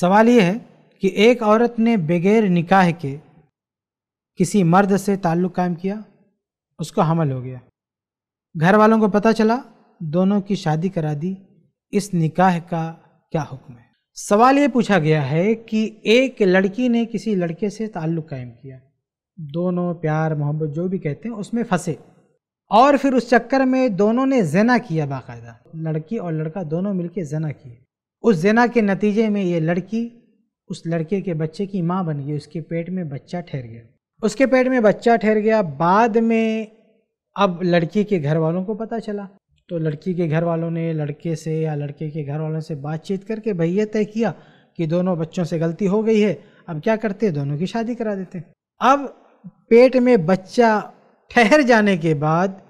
सवाल ये है कि एक औरत ने बगैर निकाह के किसी मर्द से ताल्लुक़ कायम किया उसको हमल हो गया घर वालों को पता चला दोनों की शादी करा दी इस निकाह का क्या हुक्म है सवाल ये पूछा गया है कि एक लड़की ने किसी लड़के से ताल्लुक़ कायम किया दोनों प्यार मोहब्बत जो भी कहते हैं उसमें फंसे और फिर उस चक्कर में दोनों ने जना किया बाकायदा लड़की और लड़का दोनों मिलके जना किए उस जना के नतीजे में ये लड़की उस लड़के के बच्चे की माँ बन गई उसके पेट में बच्चा ठहर गया उसके पेट में बच्चा ठहर गया बाद में अब लड़की के घर वालों को पता चला तो लड़की के घर वालों ने लड़के से या लड़के के घर वालों से बातचीत करके भाई ये तय किया कि दोनों बच्चों से गलती हो गई है अब क्या करते दोनों की शादी करा देते हैं अब पेट में बच्चा ठहर जाने के बाद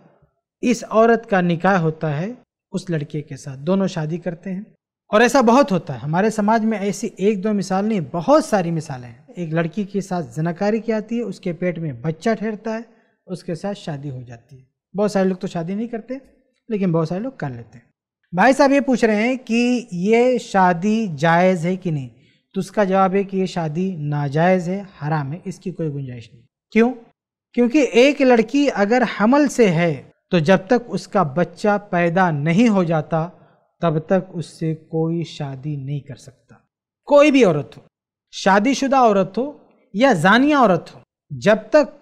इस औरत का निकाह होता है उस लड़के के साथ दोनों शादी करते हैं और ऐसा बहुत होता है हमारे समाज में ऐसी एक दो मिसाल नहीं बहुत सारी मिसालें हैं एक लड़की के साथ जनाकारी की आती है उसके पेट में बच्चा ठहरता है उसके साथ शादी हो जाती है बहुत सारे लोग तो शादी नहीं करते लेकिन बहुत सारे लोग कर लेते हैं भाई साहब ये पूछ रहे हैं कि ये शादी जायज़ है कि नहीं तो उसका जवाब है कि ये शादी नाजायज़ है हराम है इसकी कोई गुंजाइश नहीं क्यों क्योंकि एक लड़की अगर हमल से है तो जब तक उसका बच्चा पैदा नहीं हो जाता तब तक उससे कोई शादी नहीं कर सकता कोई भी औरत हो शादीशुदा औरत हो या जानिया औरत हो जब तक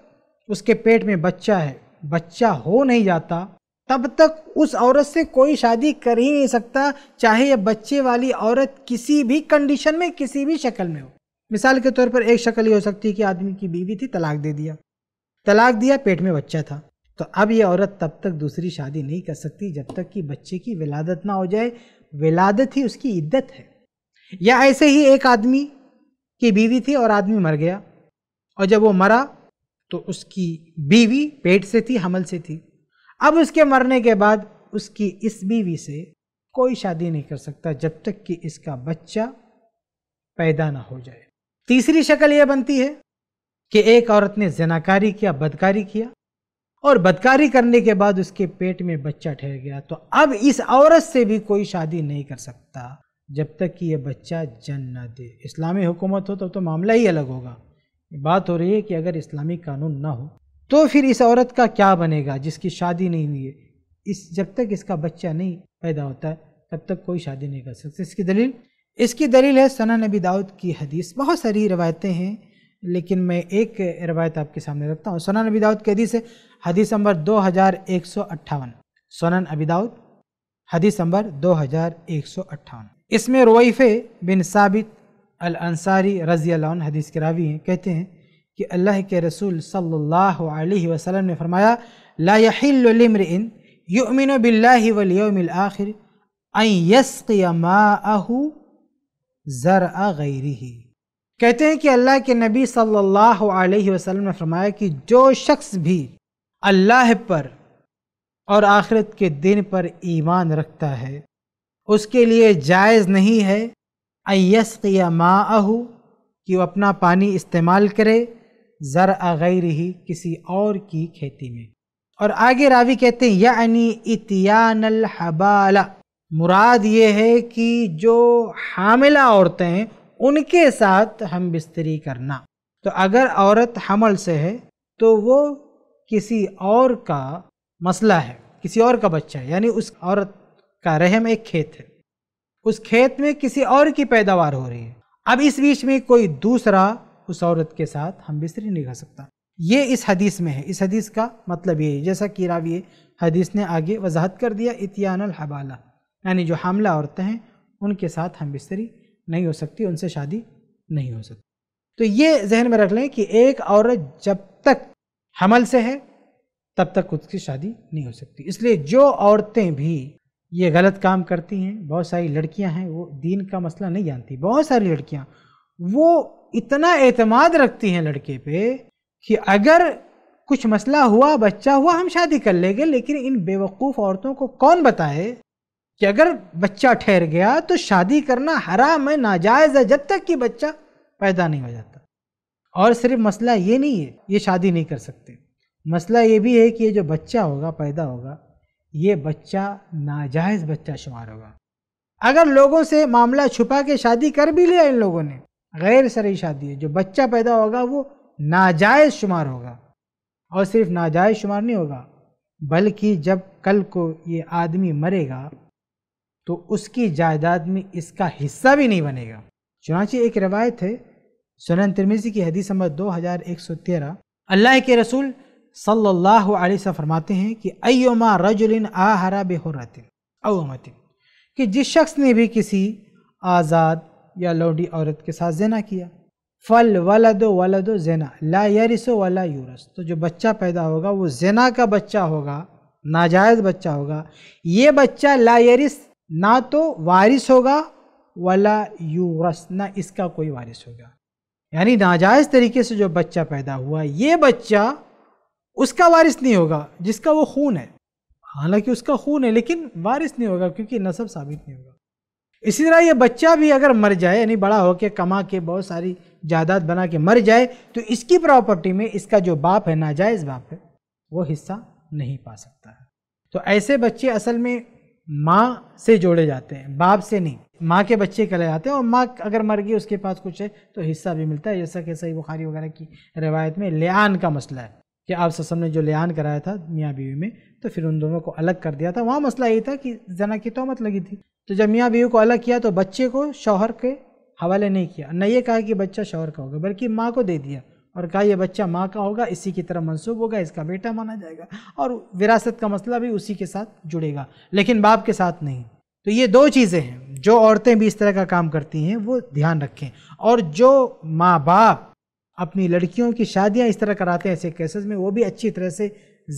उसके पेट में बच्चा है बच्चा हो नहीं जाता तब तक उस औरत से कोई शादी कर ही नहीं सकता चाहे यह बच्चे वाली औरत किसी भी कंडीशन में किसी भी शक्ल में हो मिसाल के तौर पर एक शक्ल ये हो सकती है कि आदमी की बीवी थी तलाक दे दिया तलाक दिया पेट में बच्चा था तो अब ये औरत तब तक दूसरी शादी नहीं कर सकती जब तक कि बच्चे की विलादत ना हो जाए विलादत ही उसकी इद्दत है या ऐसे ही एक आदमी की बीवी थी और आदमी मर गया और जब वो मरा तो उसकी बीवी पेट से थी हमल से थी अब उसके मरने के बाद उसकी इस बीवी से कोई शादी नहीं कर सकता जब तक कि इसका बच्चा पैदा ना हो जाए तीसरी शक्ल यह बनती है कि एक औरत ने जनाकारी किया बदकारी किया और बदकारी करने के बाद उसके पेट में बच्चा ठहर गया तो अब इस औरत से भी कोई शादी नहीं कर सकता जब तक कि यह बच्चा जन्म न दे इस्लामी हुकूमत हो तब तो, तो मामला ही अलग होगा बात हो रही है कि अगर इस्लामी कानून ना हो तो फिर इस औरत का क्या बनेगा जिसकी शादी नहीं हुई है इस जब तक इसका बच्चा नहीं पैदा होता तब तक कोई शादी नहीं कर सकता इसकी दलील इसकी दलील है सना नबी दाऊद की हदीस बहुत सारी रवायतें हैं लेकिन मैं एक रवायत आपके सामने रखता हूँ सोनन अबी दाऊद के हदीस है हदीस नंबर दो हज़ार एक सौ अट्ठावन सोनन अबी दाऊद हदीस नंबर दो हज़ार एक सौ अट्ठावन इसमें रोइफ़े बिन साबित अल अंसारी रज़ी अल्लाह हदीस के रावी हैं कहते हैं कि अल्लाह के रसूल सल्लल्लाहु अलैहि वसल्लम ने फरमाया ला यहिलमरन युमिन बिल्लाहि वल यौमिल आखिर अन यसक़िया मा अहू गैरिही कहते हैं कि अल्लाह के नबी सल्लल्लाहु अलैहि वसल्लम ने फरमाया कि जो शख्स भी अल्लाह पर और आखिरत के दिन पर ईमान रखता है उसके लिए जायज़ नहीं है अयस या माहू कि वो अपना पानी इस्तेमाल करे ज़र अगैर ही किसी और की खेती में और आगे रावी कहते हैं यानी इतियानल हबाला मुराद ये है कि जो हामिला औरतें उनके साथ हम बिस्तरी करना तो अगर औरत हमल से है तो वो किसी और का मसला है किसी और का बच्चा है यानी उस औरत का रहम एक खेत है उस खेत में किसी और की पैदावार हो रही है अब इस बीच में कोई दूसरा उस औरत के साथ हम बिस्तरी नहीं कर सकता ये इस हदीस में है इस हदीस का मतलब ये है जैसा कि रावी हदीस ने आगे वजाहत कर दिया इतियान हबाला यानी जो हमला औरतें हैं उनके साथ हम बिस्तरी नहीं हो सकती उनसे शादी नहीं हो सकती तो ये जहन में रख लें कि एक औरत जब तक हमल से है तब तक उसकी शादी नहीं हो सकती इसलिए जो औरतें भी ये गलत काम करती हैं बहुत सारी लड़कियां हैं वो दीन का मसला नहीं जानती बहुत सारी लड़कियां वो इतना एतमाद रखती हैं लड़के पे कि अगर कुछ मसला हुआ बच्चा हुआ हम शादी कर लेंगे लेकिन इन बेवकूफ़ औरतों को कौन बताए कि अगर बच्चा ठहर गया तो शादी करना हराम है नाजायज़ है जब तक कि बच्चा पैदा नहीं हो जाता और सिर्फ मसला ये नहीं है ये शादी नहीं कर सकते मसला ये भी है कि ये जो बच्चा होगा पैदा होगा ये बच्चा नाजायज़ बच्चा शुमार होगा अगर लोगों से मामला छुपा के शादी कर भी लिया इन लोगों ने गैर सरी शादी है जो बच्चा पैदा होगा वो नाजायज़ शुमार होगा और सिर्फ नाजायज़ शुमार नहीं होगा बल्कि जब कल को ये आदमी मरेगा तो उसकी जायदाद में इसका हिस्सा भी नहीं बनेगा चुनाचे एक रवायत है सुनन तिरमिजी की हदीस नंबर दो हज़ार एक सौ तेरह अल्लाह के रसूल सल्लल्लाहु अलैहि वसल्लम फरमाते हैं कि अयोमा रजुलिन आहरा बेहरतिन अवमतिन कि जिस शख्स ने भी किसी आज़ाद या लौडी औरत के साथ जना किया फल वलद वलद जना ला यरिसो वला यूरस तो जो बच्चा पैदा होगा वो जना का बच्चा होगा नाजायज़ बच्चा होगा ये बच्चा ला यरिस ना तो वारिस होगा वाला यूरस ना इसका कोई वारिस होगा यानी नाजायज़ तरीके से जो बच्चा पैदा हुआ ये बच्चा उसका वारिस नहीं होगा जिसका वो खून है हालांकि उसका खून है लेकिन वारिस नहीं होगा क्योंकि नसब साबित नहीं होगा इसी तरह ये बच्चा भी अगर मर जाए यानी बड़ा होकर कमा के बहुत सारी जायदाद बना के मर जाए तो इसकी प्रॉपर्टी में इसका जो बाप है नाजायज़ बाप है वो हिस्सा नहीं पा सकता है तो ऐसे बच्चे असल में माँ से जोड़े जाते हैं बाप से नहीं माँ के बच्चे कहलाए जाते हैं और माँ अगर मर गई उसके पास कुछ है तो हिस्सा भी मिलता है जैसा कि सही बुखारी वगैरह की रिवायत में लेन का मसला है कि आप ससम ने जो लेन कराया था मियाँ बीवी में तो फिर उन दोनों को अलग कर दिया था वहाँ मसला यही था कि जना की तोहमत लगी थी तो जब मियाँ बीवी को अलग किया तो बच्चे को शौहर के हवाले नहीं किया न ये कहा कि बच्चा शौहर का होगा बल्कि माँ को दे दिया और कहा यह बच्चा माँ का होगा इसी की तरह मंसूब होगा इसका बेटा माना जाएगा और विरासत का मसला भी उसी के साथ जुड़ेगा लेकिन बाप के साथ नहीं तो ये दो चीज़ें हैं जो औरतें भी इस तरह का काम करती हैं वो ध्यान रखें और जो माँ बाप अपनी लड़कियों की शादियाँ इस तरह कराते हैं ऐसे केसेस में वो भी अच्छी तरह से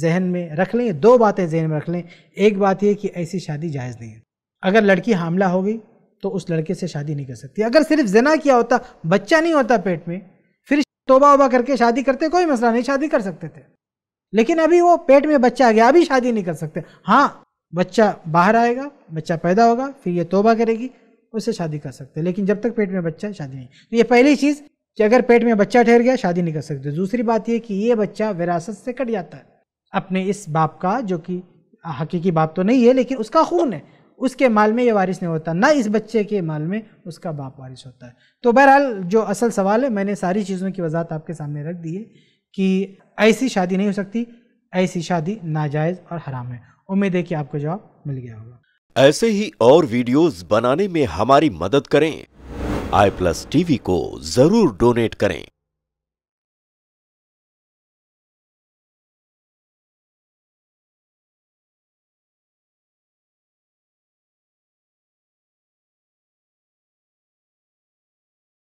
जहन में रख लें दो बातें जहन में रख लें एक बात यह कि ऐसी शादी जायज़ नहीं है अगर लड़की हामला हो गई तो उस लड़के से शादी नहीं कर सकती अगर सिर्फ जना किया होता बच्चा नहीं होता पेट में तोबा उबा करके शादी करते कोई मसला नहीं शादी कर सकते थे लेकिन अभी वो पेट में बच्चा आ गया अभी शादी नहीं कर सकते हाँ बच्चा बाहर आएगा बच्चा पैदा होगा फिर ये तोबा करेगी उससे शादी कर सकते लेकिन जब तक पेट में बच्चा है शादी नहीं तो ये पहली चीज़ कि अगर पेट में बच्चा ठहर गया शादी नहीं कर सकते दूसरी बात यह कि ये बच्चा विरासत से कट जाता है अपने इस बाप का जो कि हकीकी बाप तो नहीं है लेकिन उसका खून है उसके माल में ये वारिस नहीं होता ना इस बच्चे के माल में उसका बाप वारिस होता है तो बहरहाल जो असल सवाल है मैंने सारी चीज़ों की वजाहत आपके सामने रख दी है कि ऐसी शादी नहीं हो सकती ऐसी शादी नाजायज़ और हराम है उम्मीद है कि आपको जवाब मिल गया होगा ऐसे ही और वीडियोस बनाने में हमारी मदद करें आई प्लस टीवी को जरूर डोनेट करें